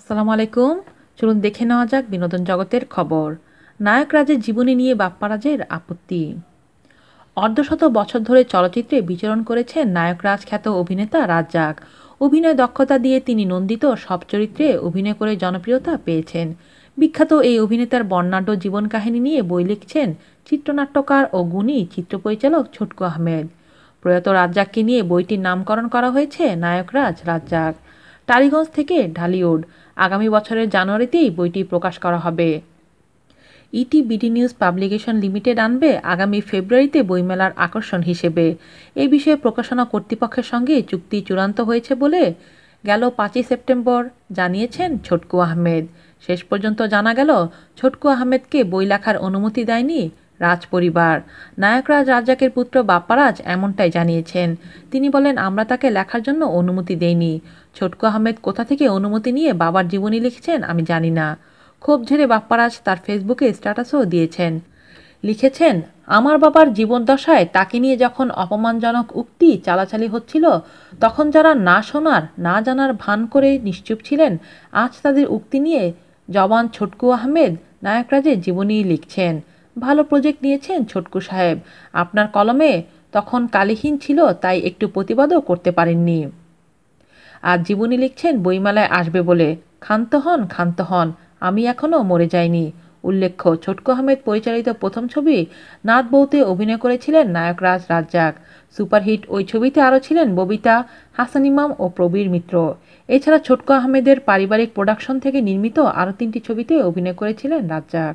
আসসালামু আলাইকুম চলুন দেখে নেওয়া যাক বিনোদন জগতের খবর নায়ক রাজের জীবনী নিয়ে বাপ্পারাজের আপত্তি অর্ধশত বছর ধরে চলচ্চিত্রে বিচরণ করেছেন নায়ক রাজ খ্যাত অভিনেতা রাজ্জাক অভিনয় দক্ষতা দিয়ে তিনি নন্দিত সব চরিত্রে অভিনয় করে জনপ্রিয়তা পেয়েছেন বিখ্যাত এই অভিনেতার বর্ণাঢ্য জীবন কাহিনী নিয়ে বই লিখছেন চিত্রনাট্যকার ও গুণী চিত্র পরিচালক ছোটকু আহমেদ প্রয়াত রাজ্জাককে নিয়ে বইটির নামকরণ করা হয়েছে নায়করাজ রাজ্জাক টালিগঞ্জ থেকে ঢালিউড আগামী বছরের জানুয়ারিতেই বইটি প্রকাশ করা হবে ইটি বিডি নিউজ পাবলিকেশন লিমিটেড আনবে আগামী ফেব্রুয়ারিতে বইমেলার আকর্ষণ হিসেবে এ বিষয়ে প্রকাশনা কর্তৃপক্ষের সঙ্গে চুক্তি চূড়ান্ত হয়েছে বলে গেল পাঁচই সেপ্টেম্বর জানিয়েছেন ছোটকু আহমেদ শেষ পর্যন্ত জানা গেল ছোটকু আহমেদকে বই লেখার অনুমতি দেয়নি রাজপরিবার নায়করাজ রাজাকের পুত্র বাপ্পারাজ এমনটাই জানিয়েছেন তিনি বলেন আমরা তাকে লেখার জন্য অনুমতি দেইনি ছোটকু আহমেদ কোথা থেকে অনুমতি নিয়ে বাবার জীবনী লিখেছেন আমি জানি না খুব ঝেড়ে বাপ্পারাজ তার ফেসবুকে স্ট্যাটাসও দিয়েছেন লিখেছেন আমার বাবার দশায় তাকে নিয়ে যখন অপমানজনক উক্তি চালাচালি হচ্ছিল তখন যারা না শোনার না জানার ভান করে নিশ্চুপ ছিলেন আজ তাদের উক্তি নিয়ে জবান ছোটকু আহমেদ নায়করাজের জীবনী লিখছেন ভালো প্রজেক্ট নিয়েছেন ছোটকু সাহেব আপনার কলমে তখন কালিহীন ছিল তাই একটু প্রতিবাদও করতে পারেননি আর জীবনী লিখছেন বইমেলায় আসবে বলে ক্ষান্ত হন ক্ষান্ত হন আমি এখনও মরে যাইনি উল্লেখ্য ছোটকু আহমেদ পরিচালিত প্রথম ছবি নাথ বউতে অভিনয় করেছিলেন নায়ক রাজ রাজ্জাক সুপারহিট ওই ছবিতে আরও ছিলেন ববিতা হাসান ইমাম ও প্রবীর মিত্র এছাড়া ছোটকু আহমেদের পারিবারিক প্রোডাকশন থেকে নির্মিত আরও তিনটি ছবিতে অভিনয় করেছিলেন রাজ্জাক